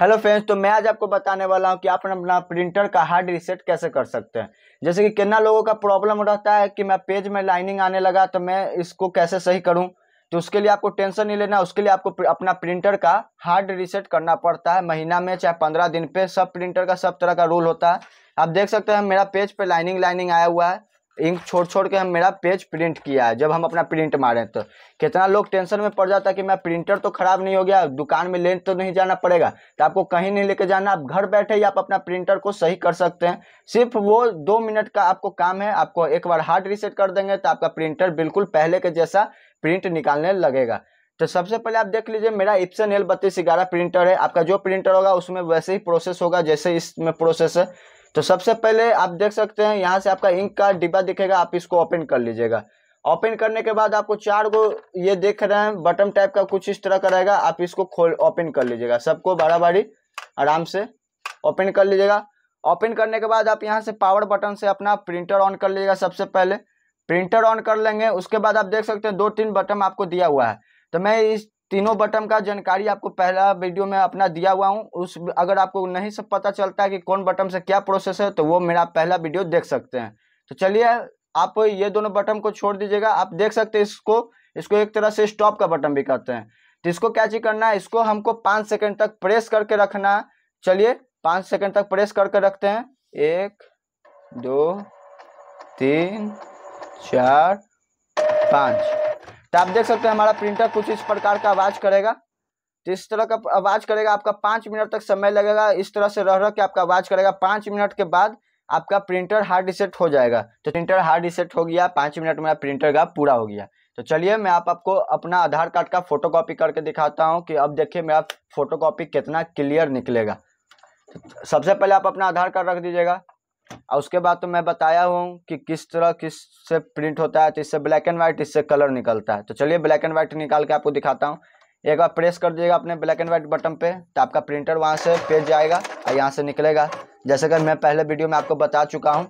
hello friends तो मैं आज आपको बताने वाला हूं कि आप अपना प्रिंटर का हार्ड रिसेट कैसे कर सकते हैं जैसे कि कितना लोगों का प्रॉब्लम रहता है कि मैं पेज में लाइनिंग आने लगा तो मैं इसको कैसे सही करूं तो उसके लिए आपको टेंशन नहीं लेना उसके लिए आपको अपना प्रिंटर का हार्ड रिसेट करना पड़ता है महीना में चाहे पंद्रह दिन पर सब प्रिंटर का सब तरह का रूल होता है आप देख सकते हैं मेरा पेज पे लाइनिंग लाइनिंग आया हुआ है इंक छोड़ छोड़ के हम मेरा पेज प्रिंट किया है जब हम अपना प्रिंट मारें तो कितना लोग टेंशन में पड़ जाता है कि मैं प्रिंटर तो ख़राब नहीं हो गया दुकान में लेने तो नहीं जाना पड़ेगा तो आपको कहीं नहीं लेके जाना आप घर बैठे ही आप अपना प्रिंटर को सही कर सकते हैं सिर्फ वो दो मिनट का आपको काम है आपको एक बार हार्ड रिसेट कर देंगे तो आपका प्रिंटर बिल्कुल पहले के जैसा प्रिंट निकालने लगेगा तो सबसे पहले आप देख लीजिए मेरा इप्सन एल बत्तीस ग्यारह प्रिंटर है आपका जो प्रिंटर होगा उसमें वैसे ही प्रोसेस होगा जैसे इसमें प्रोसेस है तो सबसे पहले आप देख सकते हैं यहाँ से आपका इंक का डिब्बा दिखेगा आप इसको ओपन कर लीजिएगा ओपन करने के बाद आपको चार गो ये देख रहे हैं बटन टाइप का कुछ इस तरह का रहेगा आप इसको खोल ओपन कर लीजिएगा सबको बारी आराम से ओपन कर लीजिएगा ओपन करने के बाद आप यहाँ से पावर बटन से अपना प्रिंटर ऑन कर लीजिएगा सबसे पहले प्रिंटर ऑन कर लेंगे उसके बाद आप देख सकते हैं दो तीन बटन आपको दिया हुआ है तो मैं इस तीनों बटन का जानकारी आपको पहला वीडियो में अपना दिया हुआ हूँ उस अगर आपको नहीं सब पता चलता है कि कौन बटन से क्या प्रोसेस है तो वो मेरा पहला वीडियो देख सकते हैं तो चलिए आप ये दोनों बटन को छोड़ दीजिएगा आप देख सकते हैं इसको इसको एक तरह से स्टॉप का बटन भी कहते हैं तो इसको क्या चीज करना है इसको हमको पाँच सेकेंड तक प्रेस करके रखना है चलिए पाँच सेकेंड तक प्रेस करके रखते हैं एक दो तीन चार पाँच तो आप देख सकते हैं हमारा प्रिंटर कुछ इस प्रकार का आवाज़ करेगा तो इस तरह का आवाज़ करेगा आपका पाँच मिनट तक समय लगेगा इस तरह से रह रह के आपका आवाज़ करेगा पाँच मिनट के बाद आपका प्रिंटर हार्ड रिसेट हो जाएगा तो प्रिंटर हार्ड रिसेट हो गया पाँच मिनट में प्रिंटर का पूरा हो गया तो चलिए मैं आप आपको अपना आधार कार्ड का फोटो कॉपी करके दिखाता हूँ कि अब देखिए मेरा फोटो कॉपी कितना क्लियर निकलेगा सबसे पहले आप अपना आधार कार्ड रख दीजिएगा और उसके बाद तो मैं बताया हूँ कि किस तरह किस से प्रिंट होता है तो इससे ब्लैक एंड व्हाइट इससे कलर निकलता है तो चलिए ब्लैक एंड व्हाइट निकाल के आपको दिखाता हूँ एक बार प्रेस कर दीजिएगा अपने ब्लैक एंड व्हाइट बटन पे तो आपका प्रिंटर वहाँ से पेज जाएगा और यहाँ से निकलेगा जैसे कि मैं पहले वीडियो में आपको बता चुका हूँ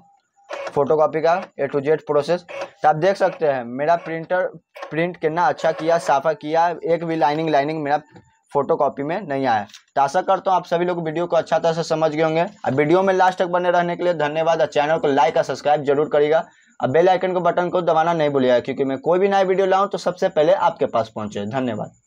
फोटोकॉपी का ए टू जेड प्रोसेस तो आप देख सकते हैं मेरा प्रिंटर प्रिंट कितना अच्छा किया साफ़ा किया एक भी लाइनिंग लाइनिंग मेरा फोटो कॉपी में नहीं आया तो आशा करता हूँ आप सभी लोग वीडियो को अच्छा तरह से समझ गए होंगे अब वीडियो में लास्ट तक बने रहने के लिए धन्यवाद और चैनल को लाइक और सब्सक्राइब जरूर करेगा अब बेल आइकन को बटन को दबाना नहीं भूलिएगा क्योंकि मैं कोई भी नया वीडियो लाऊं तो सबसे पहले आपके पास पहुंचे धन्यवाद